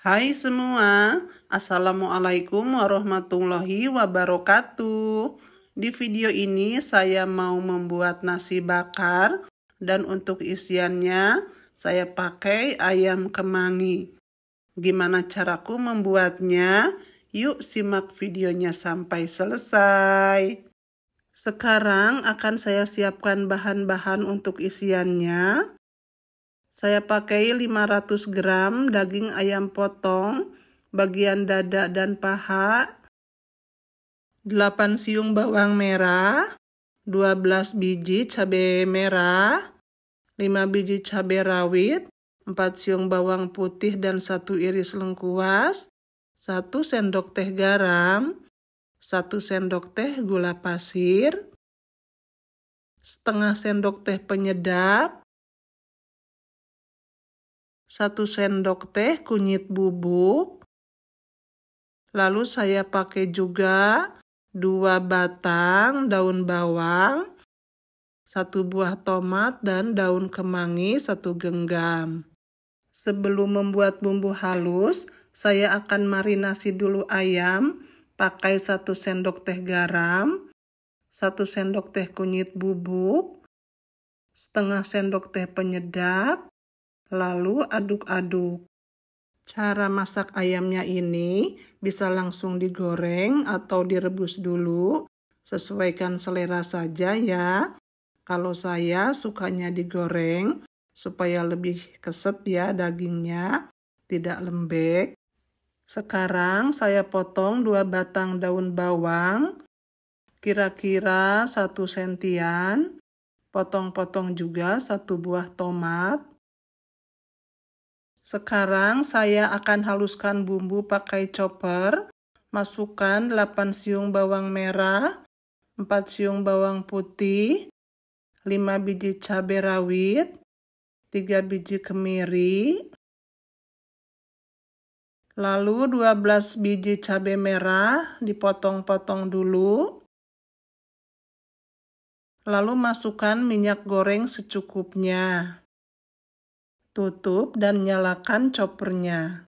Hai semua, Assalamualaikum warahmatullahi wabarakatuh. Di video ini saya mau membuat nasi bakar dan untuk isiannya saya pakai ayam kemangi. Gimana caraku membuatnya? Yuk simak videonya sampai selesai. Sekarang akan saya siapkan bahan-bahan untuk isiannya. Saya pakai 500 gram daging ayam potong, bagian dada dan paha, 8 siung bawang merah, 12 biji cabai merah, 5 biji cabai rawit, 4 siung bawang putih dan 1 iris lengkuas, 1 sendok teh garam, 1 sendok teh gula pasir, setengah sendok teh penyedap, 1 sendok teh kunyit bubuk. Lalu saya pakai juga 2 batang daun bawang, 1 buah tomat dan daun kemangi 1 genggam. Sebelum membuat bumbu halus, saya akan marinasi dulu ayam pakai 1 sendok teh garam, 1 sendok teh kunyit bubuk, setengah sendok teh penyedap, Lalu aduk-aduk. Cara masak ayamnya ini bisa langsung digoreng atau direbus dulu, sesuaikan selera saja ya. Kalau saya sukanya digoreng supaya lebih keset ya dagingnya, tidak lembek. Sekarang saya potong dua batang daun bawang, kira-kira satu sentian. Potong-potong juga satu buah tomat sekarang saya akan haluskan bumbu pakai chopper. Masukkan 8 siung bawang merah, 4 siung bawang putih, 5 biji cabai rawit, 3 biji kemiri, lalu 12 biji cabai merah dipotong-potong dulu, lalu masukkan minyak goreng secukupnya. Tutup dan nyalakan choppernya.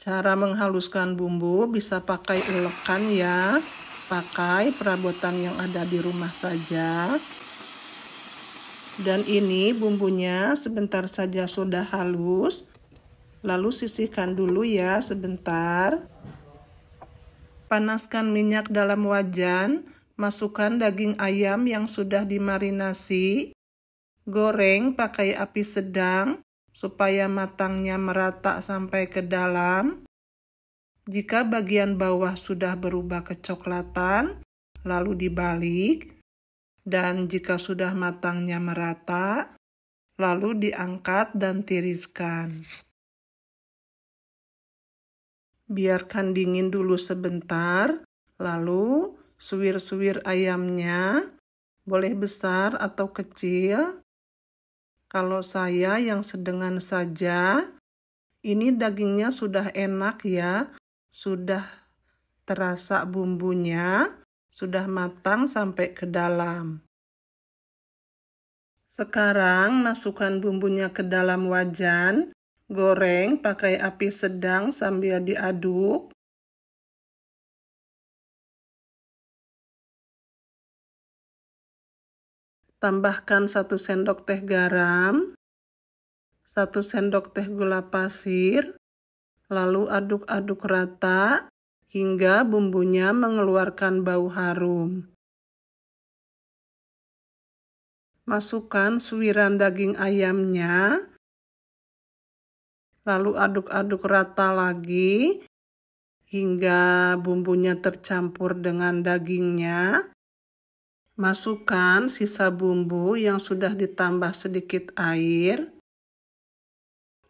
Cara menghaluskan bumbu bisa pakai ulekan ya. Pakai perabotan yang ada di rumah saja. Dan ini bumbunya sebentar saja sudah halus. Lalu sisihkan dulu ya sebentar. Panaskan minyak dalam wajan, masukkan daging ayam yang sudah dimarinasi. Goreng pakai api sedang supaya matangnya merata sampai ke dalam. Jika bagian bawah sudah berubah kecoklatan, lalu dibalik. Dan jika sudah matangnya merata, lalu diangkat dan tiriskan. Biarkan dingin dulu sebentar, lalu suwir-suwir ayamnya, boleh besar atau kecil, kalau saya yang sedengan saja, ini dagingnya sudah enak ya, sudah terasa bumbunya, sudah matang sampai ke dalam. Sekarang masukkan bumbunya ke dalam wajan, goreng pakai api sedang sambil diaduk tambahkan 1 sendok teh garam, 1 sendok teh gula pasir, lalu aduk-aduk rata hingga bumbunya mengeluarkan bau harum. Masukkan suwiran daging ayamnya, lalu aduk-aduk rata lagi hingga bumbunya tercampur dengan dagingnya. Masukkan sisa bumbu yang sudah ditambah sedikit air.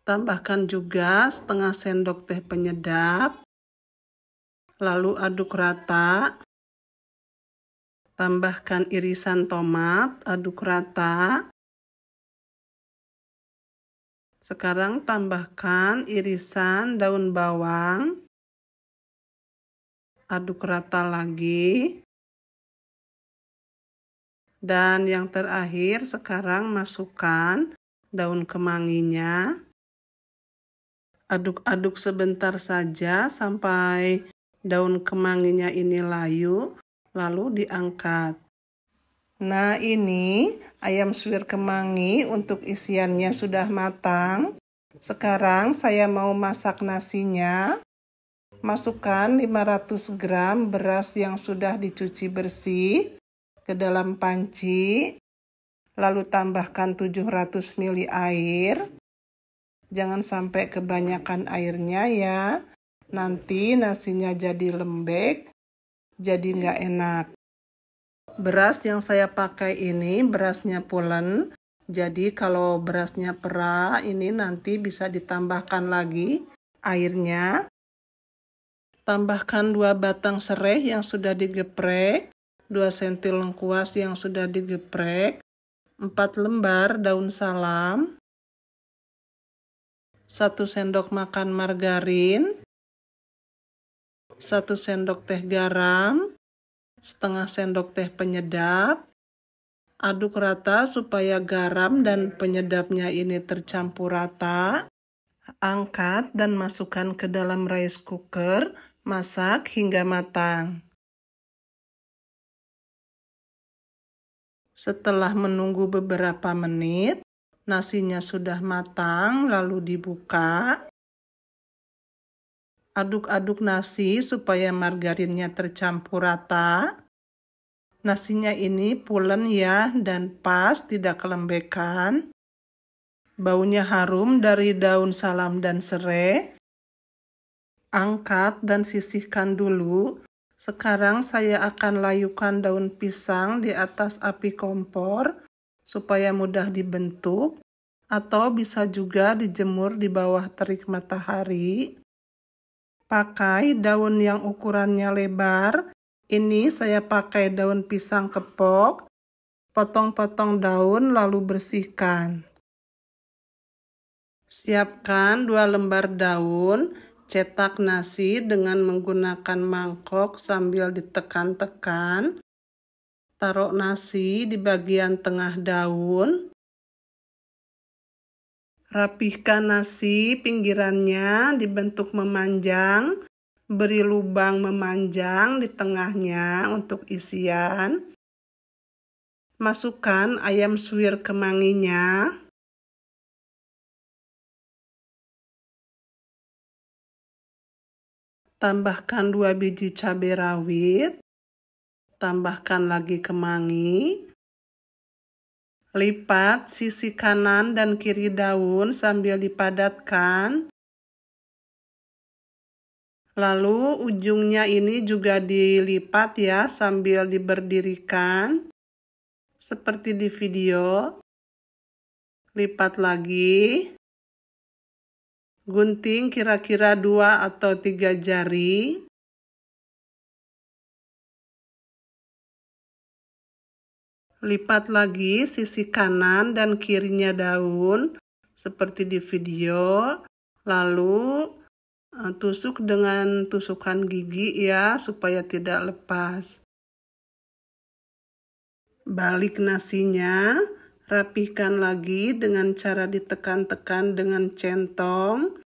Tambahkan juga setengah sendok teh penyedap. Lalu aduk rata. Tambahkan irisan tomat, aduk rata. Sekarang tambahkan irisan daun bawang. Aduk rata lagi. Dan yang terakhir sekarang masukkan daun kemanginya. Aduk-aduk sebentar saja sampai daun kemanginya ini layu, lalu diangkat. Nah ini ayam suwir kemangi untuk isiannya sudah matang. Sekarang saya mau masak nasinya. Masukkan 500 gram beras yang sudah dicuci bersih ke dalam panci, lalu tambahkan 700 ml air. Jangan sampai kebanyakan airnya ya, nanti nasinya jadi lembek, jadi nggak enak. Beras yang saya pakai ini berasnya pulen, jadi kalau berasnya pera ini nanti bisa ditambahkan lagi airnya. Tambahkan dua batang serai yang sudah digeprek. 2 cm lengkuas yang sudah digeprek, 4 lembar daun salam, 1 sendok makan margarin, 1 sendok teh garam, setengah sendok teh penyedap. Aduk rata supaya garam dan penyedapnya ini tercampur rata. Angkat dan masukkan ke dalam rice cooker, masak hingga matang. Setelah menunggu beberapa menit, nasinya sudah matang lalu dibuka. Aduk-aduk nasi supaya margarinnya tercampur rata. Nasinya ini pulen ya dan pas tidak kelembekan. Baunya harum dari daun salam dan serai. Angkat dan sisihkan dulu sekarang saya akan layukan daun pisang di atas api kompor supaya mudah dibentuk atau bisa juga dijemur di bawah terik matahari. Pakai daun yang ukurannya lebar. Ini saya pakai daun pisang kepok. Potong-potong daun lalu bersihkan. Siapkan dua lembar daun Cetak nasi dengan menggunakan mangkok sambil ditekan-tekan. Taruh nasi di bagian tengah daun. Rapihkan nasi pinggirannya dibentuk memanjang. Beri lubang memanjang di tengahnya untuk isian. Masukkan ayam suwir kemanginya. tambahkan 2 biji cabai rawit, tambahkan lagi kemangi, lipat sisi kanan dan kiri daun sambil dipadatkan, lalu ujungnya ini juga dilipat ya sambil diberdirikan, seperti di video, lipat lagi, gunting kira-kira 2 atau tiga jari. Lipat lagi sisi kanan dan kirinya daun seperti di video. Lalu eh, tusuk dengan tusukan gigi ya supaya tidak lepas. Balik nasinya, rapikan lagi dengan cara ditekan-tekan dengan centong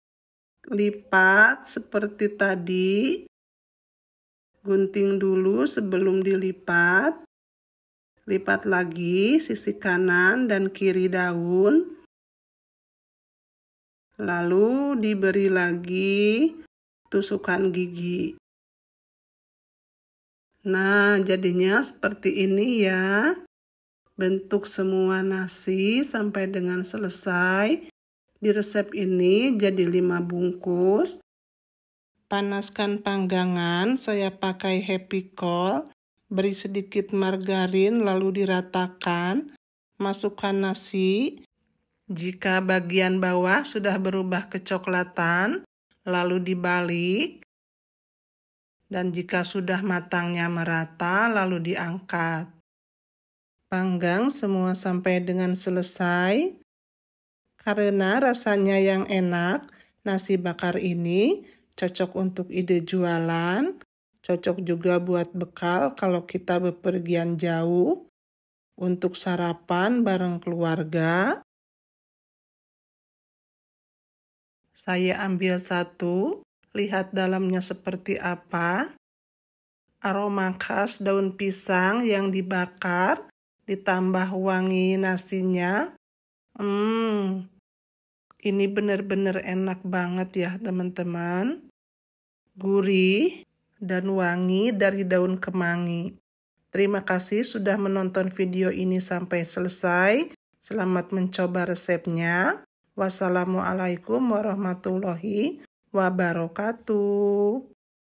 lipat seperti tadi. Gunting dulu sebelum dilipat. Lipat lagi sisi kanan dan kiri daun. Lalu diberi lagi tusukan gigi. Nah, jadinya seperti ini ya. Bentuk semua nasi sampai dengan selesai. Di resep ini jadi 5 bungkus. Panaskan panggangan, saya pakai happy call. Beri sedikit margarin lalu diratakan. Masukkan nasi. Jika bagian bawah sudah berubah kecoklatan, lalu dibalik. Dan jika sudah matangnya merata, lalu diangkat. Panggang semua sampai dengan selesai. Karena rasanya yang enak, nasi bakar ini cocok untuk ide jualan, cocok juga buat bekal kalau kita bepergian jauh, untuk sarapan bareng keluarga. Saya ambil satu, lihat dalamnya seperti apa. Aroma khas daun pisang yang dibakar, ditambah wangi nasinya. Hmm, ini benar-benar enak banget ya teman-teman. Gurih dan wangi dari daun kemangi. Terima kasih sudah menonton video ini sampai selesai. Selamat mencoba resepnya. Wassalamualaikum warahmatullahi wabarakatuh.